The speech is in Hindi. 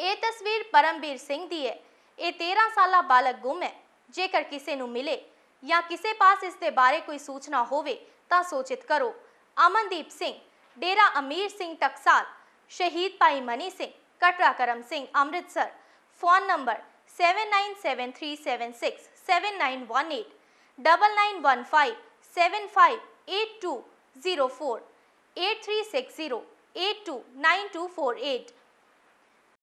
ये तस्वीर परमबीर सिंह की है ये तेरह साल बालक गुम है जेकर किसी न मिले या किसी पास इसके बारे कोई सूचना हो सोचित करो अमनदीप सिंह डेरा अमीर सिंह टकसाल शहीद भाई money Singh Katra Karam Singh Amritsar phone number seven nine seven three seven six seven nine one eight double nine one five seven five eight two zero four eight three six zero eight two nine two four eight